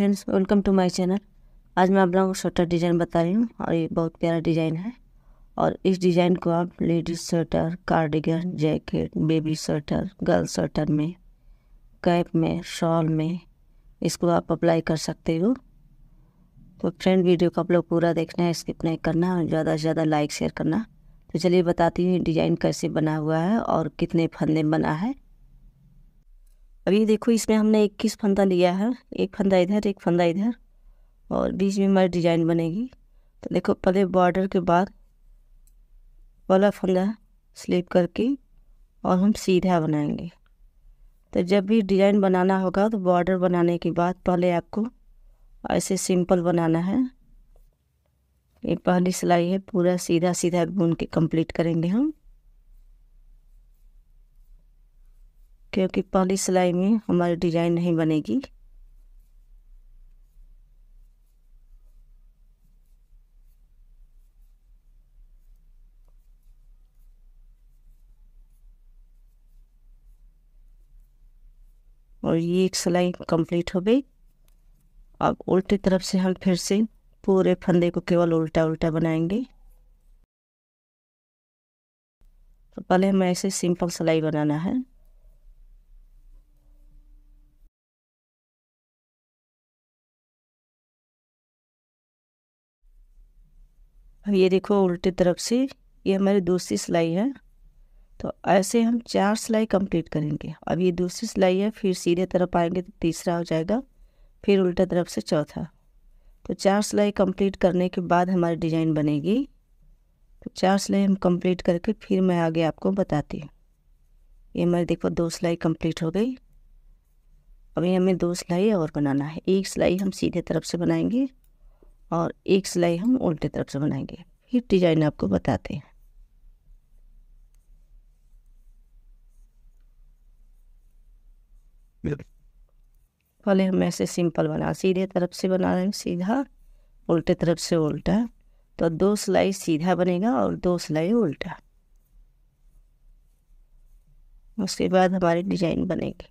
friends welcome to my channel आज मैं आप लोगों को स्वेटर डिज़ाइन बता रही हूँ और ये बहुत प्यारा डिज़ाइन है और इस डिज़ाइन को आप ladies sweater cardigan jacket baby sweater girl sweater में कैप में शॉल में इसको आप अप्लाई कर सकते हो तो फ्रेंड वीडियो को आप लोग पूरा देखना है स्किप नहीं करना और ज़्यादा से ज़्यादा लाइक शेयर करना तो चलिए बताती हूँ डिज़ाइन कैसे बना हुआ है और कितने फंदे बना है अब ये देखो इसमें हमने इक्कीस फंदा लिया है एक फंदा इधर एक फंदा इधर और बीच में हमारी डिजाइन बनेगी तो देखो पहले बॉर्डर के बाद वाला फंदा स्लिप करके और हम सीधा बनाएंगे तो जब भी डिज़ाइन बनाना होगा तो बॉर्डर बनाने के बाद पहले आपको ऐसे सिंपल बनाना है ये पहली सिलाई है पूरा सीधा सीधा बुन के कंप्लीट करेंगे हम क्योंकि पहली सिलाई में हमारी डिजाइन नहीं बनेगी और ये एक सिलाई कंप्लीट हो गई अब उल्टी तरफ से हम फिर से पूरे फंदे को केवल उल्टा उल्टा बनाएंगे तो पहले हमें ऐसे सिंपल सिलाई बनाना है अब ये देखो उल्टी तरफ से ये हमारी दूसरी सिलाई है तो ऐसे हम चार सिलाई कंप्लीट करेंगे अब ये दूसरी सिलाई है फिर सीधे तरफ आएंगे तो तीसरा हो जाएगा फिर उल्टा तरफ से चौथा तो चार सिलाई कंप्लीट करने के बाद हमारी डिज़ाइन बनेगी तो चार सिलाई हम कंप्लीट करके फिर मैं आगे आपको बताती हूँ ये हमारी देखो दो सिलाई कंप्लीट हो गई अभी हमें दो सिलाई और बनाना है एक सिलाई हम सीधे तरफ से बनाएंगे और एक सिलाई हम उल्टे तरफ से बनाएंगे फिर डिजाइन आपको बताते हैं पहले हम ऐसे सिंपल बना सीधे तरफ से बना रहे हैं सीधा उल्टे तरफ से उल्टा तो दो सिलाई सीधा बनेगा और दो सिलाई उल्टा उसके बाद हमारे डिजाइन बनेंगे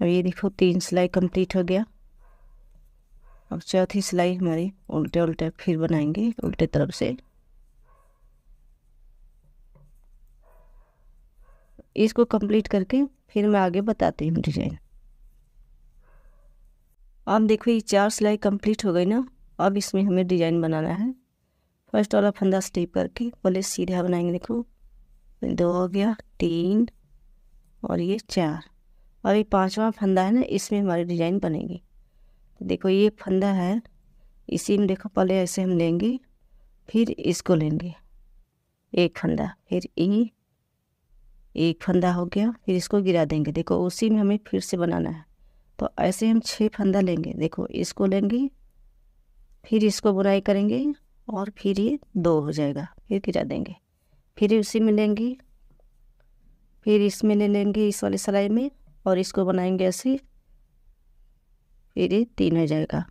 अब ये देखो तीन सिलाई कंप्लीट हो गया अब चौथी सिलाई हमारी उल्टे उल्टे फिर बनाएंगे उल्टे तरफ से इसको कंप्लीट करके फिर मैं आगे बताती हूँ डिजाइन अब देखो ये चार सिलाई कंप्लीट हो गई ना अब इसमें हमें डिजाइन बनाना है फर्स्ट वाला फंदा स्टेप करके पहले सीधा बनाएंगे देखो दो हो गया तीन और ये चार और ये पांचवा फंदा है ना इसमें हमारी डिजाइन बनेगी तो देखो ये फंदा है इसी में देखो पहले ऐसे हम लेंगे फिर इसको लेंगे एक फंदा फिर ई एक फंदा हो गया फिर इसको गिरा देंगे देखो उसी में हमें फिर से बनाना है तो ऐसे हम छः फंदा लेंगे देखो इसको लेंगे फिर इसको बुनाई करेंगे और फिर ये दो हो जाएगा फिर गिरा देंगे फिर उसी में लेंगे फिर इसमें ले लेंगे इस वाली सिलाई में और इसको बनाएंगे ऐसे फिर ये तीन हो जाएगा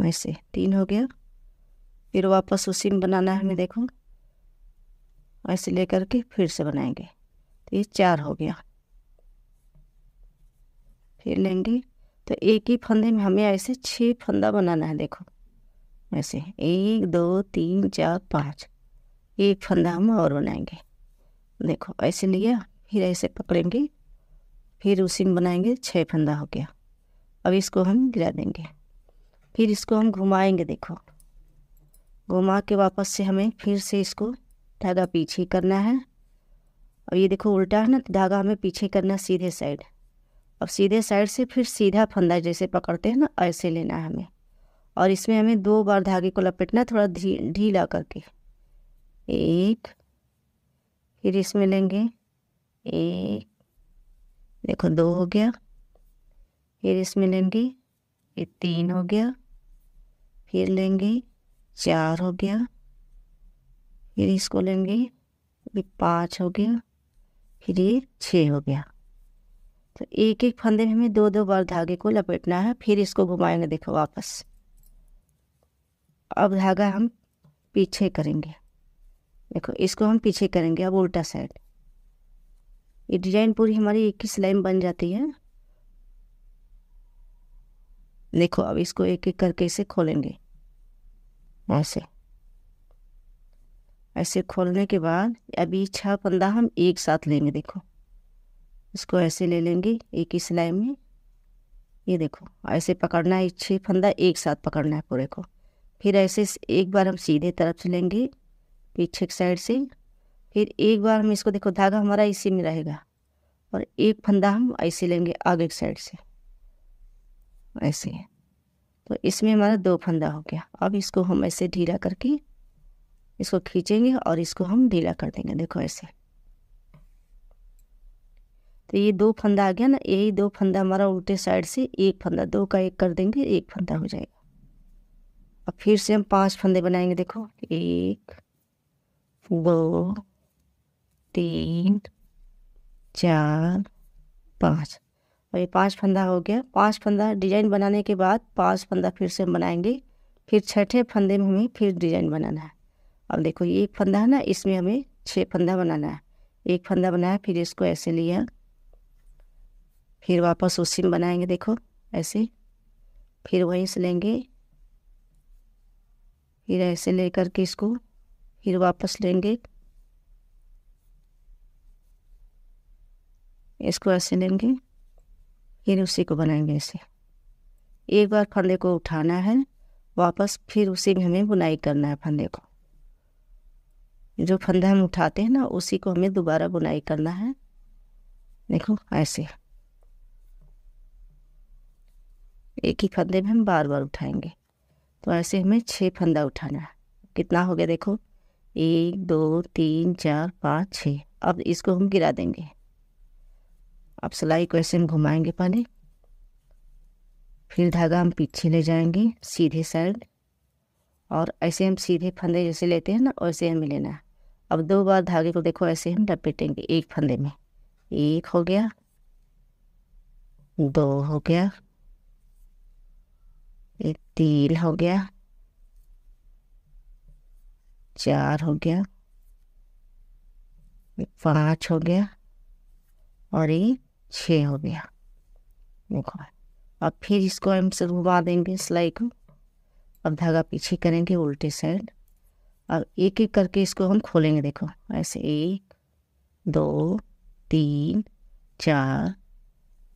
वैसे तीन हो गया फिर वापस उसी में बनाना है हमें देखो ऐसे लेकर के फिर से बनाएंगे तो ये चार हो गया फिर लेंगे तो एक ही फंदे में हमें ऐसे छह फंदा बनाना है देखो वैसे एक दो तीन चार पाँच एक फंदा हम और बनाएंगे देखो ऐसे लिया फिर ऐसे पकड़ेंगे फिर उसी में बनाएंगे छः फंदा हो गया अब इसको हम गिरा देंगे फिर इसको हम घुमाएंगे देखो घुमा के वापस से हमें फिर से इसको धागा पीछे करना है अब ये देखो उल्टा है ना तो धागा हमें पीछे करना सीधे साइड अब सीधे साइड से फिर सीधा फंदा जैसे पकड़ते हैं ना ऐसे लेना है हमें और इसमें हमें दो बार धागे को लपेटना थोड़ा ढीला करके एक फिर इसमें लेंगे एक देखो दो हो गया फिर इसमें लेंगे ये तीन हो गया फिर लेंगे चार हो गया फिर इसको लेंगे ये पाँच हो गया फिर ये छः हो गया तो एक एक फंदे में हमें दो दो बार धागे को लपेटना है फिर इसको घुमाएंगे देखो वापस अब धागा हम पीछे करेंगे देखो इसको हम पीछे करेंगे अब उल्टा साइड ये डिजाइन पूरी हमारी एक ही सिलाई में बन जाती है देखो अब इसको एक एक करके इसे खोलेंगे ऐसे ऐसे खोलने के बाद अभी छह पंदा हम एक साथ लेंगे देखो इसको ऐसे ले लेंगे एक ही सिलाई में ये देखो ऐसे पकड़ना है छः फंदा एक साथ पकड़ना है पूरे को फिर ऐसे एक बार हम सीधे तरफ से लेंगे पीछे की साइड से फिर एक बार हम इसको देखो धागा हमारा इसी में रहेगा और एक फंदा हम ऐसे लेंगे आगे एक साइड से ऐसे तो इसमें हमारा दो फंदा हो गया अब इसको हम ऐसे ढीला करके इसको खींचेंगे और इसको हम ढीला कर देंगे देखो ऐसे तो ये दो फंदा आ गया ना यही दो फंदा हमारा उल्टे साइड से एक फंदा दो का एक कर देंगे एक फंदा हो जाएगा अब फिर से हम पांच फंदे बनाएंगे देखो एक दो तीन चार पाँच और ये पांच फंदा हो गया पांच फंदा डिजाइन बनाने के बाद पांच फंदा फिर से हम बनाएंगे फिर छठे फंदे में हमें फिर डिजाइन बनाना है अब देखो ये एक फंदा है ना इसमें हमें छः फंदा बनाना है एक फंदा बनाया फिर इसको ऐसे लिया फिर वापस उसी में बनाएंगे देखो ऐसे फिर वहीं से लेंगे फिर ऐसे ले करके इसको फिर वापस लेंगे इसको ऐसे लेंगे फिर उसी को बनाएंगे ऐसे एक बार फंदे को उठाना है वापस फिर उसी में हमें बुनाई करना है फंदे को जो फंदा हम उठाते हैं ना उसी को हमें दोबारा बुनाई करना है देखो ऐसे एक ही फंदे में हम बार बार उठाएंगे तो ऐसे हमें छः फंदा उठाना है कितना हो गया देखो एक दो तीन चार पाँच छः अब इसको हम गिरा देंगे अब सिलाई को ऐसे हम घुमाएंगे पहले फिर धागा हम पीछे ले जाएंगे सीधे साइड और ऐसे हम सीधे फंदे जैसे लेते हैं ना वैसे हमें लेना अब दो बार धागे को देखो ऐसे हम लपेटेंगे एक फंदे में एक हो गया दो हो गया एक तीन हो गया चार हो गया पाँच हो गया और एक छः हो गया देखो अब फिर इसको हम से घुमा देंगे सिलाई को अब धागा पीछे करेंगे उल्टे साइड अब एक एक करके इसको हम खोलेंगे देखो ऐसे एक दो तीन चार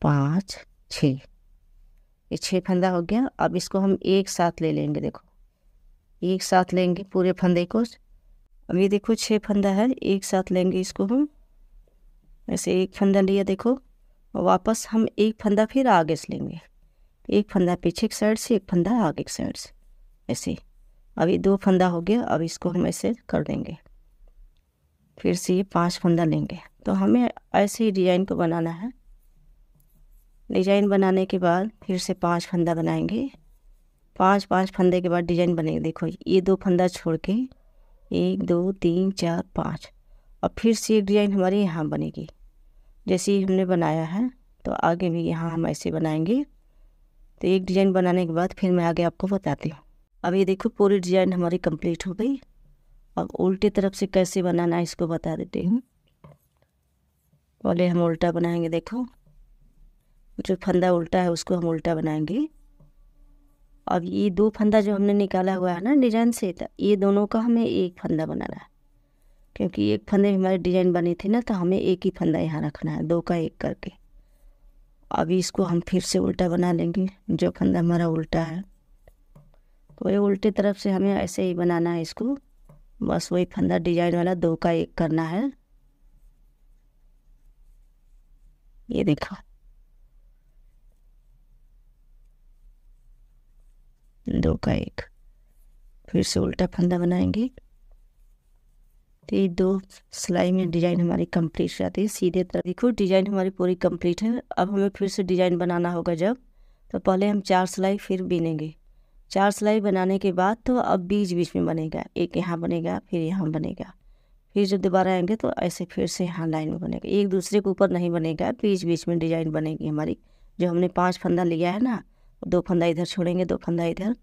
पाँच छ ये छः फंदा हो गया अब इसको हम एक साथ ले लेंगे देखो एक साथ लेंगे पूरे फंदे को अब ये देखो छः फंदा है एक साथ लेंगे इसको हम ऐसे एक फंदा लिया देखो और वापस हम एक फंदा फिर आगे से लेंगे एक फंदा पीछे एक साइड से एक फंदा आगे एक साइड से ऐसे अभी दो फंदा हो गया अब इसको हम ऐसे कर देंगे फिर से ये पाँच फंदा लेंगे तो हमें ऐसे ही डिजाइन को बनाना है डिजाइन बनाने के बाद फिर से पाँच फंदा बनाएंगे पाँच पाँच फंदे के बाद डिजाइन बनेंगे देखो ये दो फंदा छोड़ के एक दो तीन चार पाँच और फिर से एक डिजाइन हमारे यहाँ बनेगी जैसे ही हमने बनाया है तो आगे भी यहाँ हम ऐसे बनाएंगे तो एक डिज़ाइन बनाने के बाद फिर मैं आगे आपको बताती हूँ अब ये देखो पूरी डिज़ाइन हमारी कंप्लीट हो गई अब उल्टी तरफ से कैसे बनाना है इसको बता देती हूँ पहले हम उल्टा बनाएंगे देखो जो फंदा उल्टा है उसको हम उल्टा बनाएंगे अब ये दो फंदा जो हमने निकाला हुआ है ना डिजाइन से तो ये दोनों का हमें एक फंदा बनाना है क्योंकि एक फंदे में हमारी डिजाइन बनी थी ना तो हमें एक ही फंदा यहाँ रखना है दो का एक करके अभी इसको हम फिर से उल्टा बना लेंगे जो फंदा हमारा उल्टा है तो ये उल्टे तरफ से हमें ऐसे ही बनाना है इसको बस वही फंदा डिजाइन वाला दो का एक करना है ये देखो दो का एक फिर से उल्टा फंदा बनाएंगे तो ये दो सिलाई में डिजाइन हमारी कंप्लीट हो जाती है सीधे तरह देखो डिजाइन हमारी पूरी कंप्लीट है अब हमें फिर से डिजाइन बनाना होगा जब तो पहले हम चार सिलाई फिर बीनेंगे चार सिलाई बनाने के बाद तो अब बीच बीच में बनेगा एक यहाँ बनेगा फिर यहाँ बनेगा फिर जब दोबारा आएंगे तो ऐसे फिर से यहाँ लाइन में बनेगा एक दूसरे के ऊपर नहीं बनेगा बीच बीच में डिजाइन बनेगी हमारी जो हमने पाँच फंदा लिया है ना दो फंदा इधर छोड़ेंगे दो फंदा इधर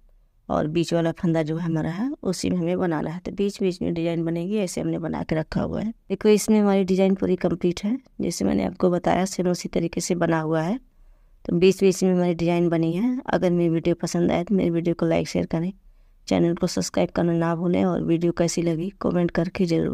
और बीच वाला फंदा जो है हमारा है उसी में हमें बनाना है तो बीच बीच में डिज़ाइन बनेगी ऐसे हमने बना के रखा हुआ है देखो इसमें हमारी डिज़ाइन पूरी कंप्लीट है जैसे मैंने आपको बताया सेम उसी तरीके से बना हुआ है तो बीच बीच में हमारी डिज़ाइन बनी है अगर मेरी वीडियो पसंद आए तो मेरी वीडियो को लाइक शेयर करें चैनल को सब्सक्राइब करना ना भूलें और वीडियो कैसी लगी कॉमेंट करके जरूर